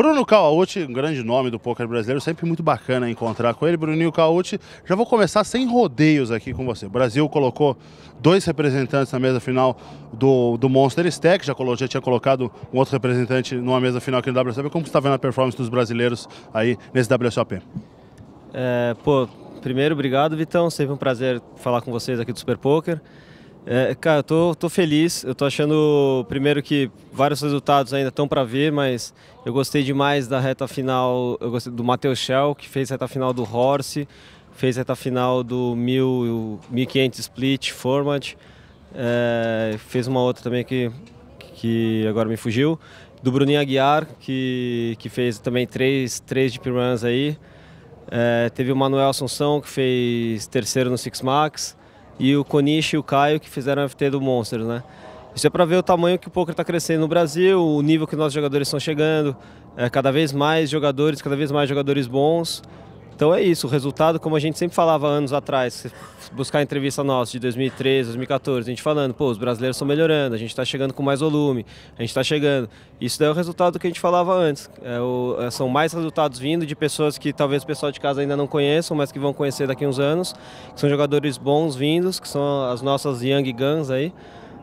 Bruno Cauauti, um grande nome do poker brasileiro, sempre muito bacana encontrar com ele. Bruninho Cauauti, já vou começar sem rodeios aqui com você. O Brasil colocou dois representantes na mesa final do, do Monster Stack, já, colocou, já tinha colocado um outro representante numa mesa final aqui no WSOP. Como você está vendo a performance dos brasileiros aí nesse WSOP? É, pô, primeiro, obrigado, Vitão. Sempre um prazer falar com vocês aqui do Super Poker. É, cara, eu tô, tô feliz. Eu tô achando, primeiro, que vários resultados ainda estão para ver, mas eu gostei demais da reta final. Eu gostei do Matheus Schell, que fez reta final do Horse, fez reta final do 1000, 1500 Split Format, é, fez uma outra também que, que agora me fugiu, do Bruninho Aguiar, que, que fez também três, três Deep Runs aí. É, teve o Manuel Assunção, que fez terceiro no Six Max e o Konishi e o Caio que fizeram o FT do Monsters, né? Isso é para ver o tamanho que o poker está crescendo no Brasil, o nível que nossos jogadores estão chegando, é, cada vez mais jogadores, cada vez mais jogadores bons. Então é isso, o resultado, como a gente sempre falava anos atrás, buscar a entrevista nossa de 2013, 2014, a gente falando, pô, os brasileiros estão melhorando, a gente está chegando com mais volume, a gente está chegando. Isso daí é o resultado que a gente falava antes. É o, é, são mais resultados vindo de pessoas que talvez o pessoal de casa ainda não conheçam, mas que vão conhecer daqui a uns anos, que são jogadores bons vindos, que são as nossas Young Guns aí.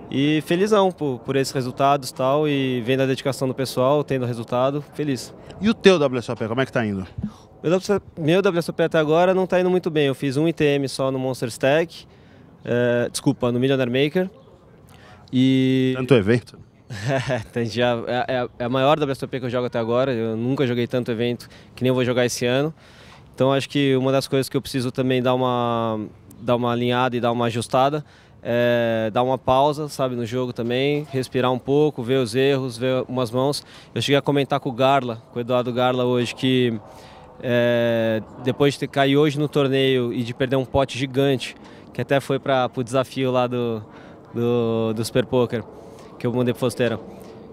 E felizão por, por esses resultados tal, e vendo a dedicação do pessoal, tendo resultado, feliz. E o teu WSOP, como é que tá indo? Meu WSOP até agora não está indo muito bem. Eu fiz um ITM só no Monster Stack, é, desculpa, no Millionaire Maker. E... Tanto evento? É, é, é a maior WSOP que eu jogo até agora. Eu nunca joguei tanto evento que nem vou jogar esse ano. Então acho que uma das coisas que eu preciso também dar uma, dar uma alinhada e dar uma ajustada é, dar uma pausa, sabe, no jogo também, respirar um pouco, ver os erros, ver umas mãos. Eu cheguei a comentar com o Garla, com o Eduardo Garla hoje, que é, depois de cair hoje no torneio e de perder um pote gigante, que até foi para o desafio lá do, do, do Super Poker, que eu mandei para Fosteira.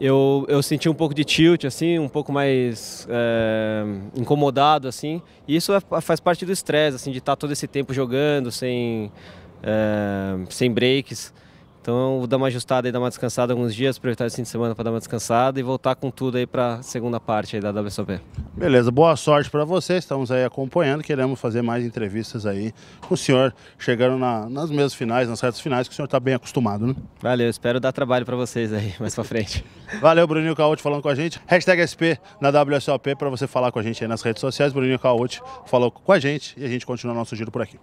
Eu, eu senti um pouco de tilt, assim, um pouco mais é, incomodado, assim. E isso é, faz parte do estresse, assim, de estar tá todo esse tempo jogando, sem, é, sem breaks. Então vou dar uma ajustada e dar uma descansada alguns dias, aproveitar esse fim de semana para dar uma descansada e voltar com tudo aí para a segunda parte da WSOP. Beleza, boa sorte para você, estamos aí acompanhando, queremos fazer mais entrevistas aí com o senhor, chegando na, nas mesas finais, nas retas finais, que o senhor está bem acostumado, né? Valeu, espero dar trabalho para vocês aí mais para frente. Valeu, Bruninho Caote falando com a gente. Hashtag SP na WSOP para você falar com a gente aí nas redes sociais. Bruninho Caote falou com a gente e a gente continua nosso giro por aqui.